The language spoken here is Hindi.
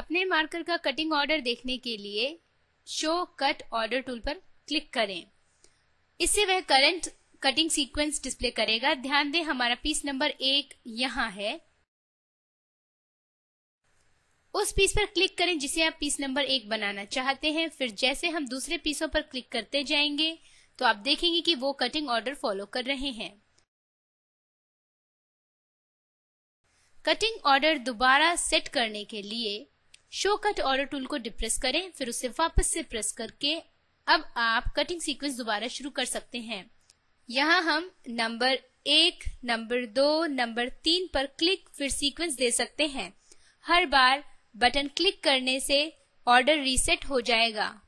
अपने मार्कर का कटिंग ऑर्डर देखने के लिए शो कट ऑर्डर टूल पर क्लिक करें इससे वह करंट कटिंग सीक्वेंस डिस्प्ले करेगा ध्यान दें हमारा पीस नंबर एक यहाँ है उस पीस पर क्लिक करें जिसे आप पीस नंबर एक बनाना चाहते हैं फिर जैसे हम दूसरे पीसों पर क्लिक करते जाएंगे तो आप देखेंगे कि वो कटिंग ऑर्डर फॉलो कर रहे हैं कटिंग ऑर्डर दोबारा सेट करने के लिए शो कट ऑर्डर टूल को डिप्रेस करें फिर उसे वापस से प्रेस करके अब आप कटिंग सीक्वेंस दोबारा शुरू कर सकते हैं यहाँ हम नंबर एक नंबर दो नंबर तीन पर क्लिक फिर सीक्वेंस दे सकते हैं हर बार बटन क्लिक करने से ऑर्डर रीसेट हो जाएगा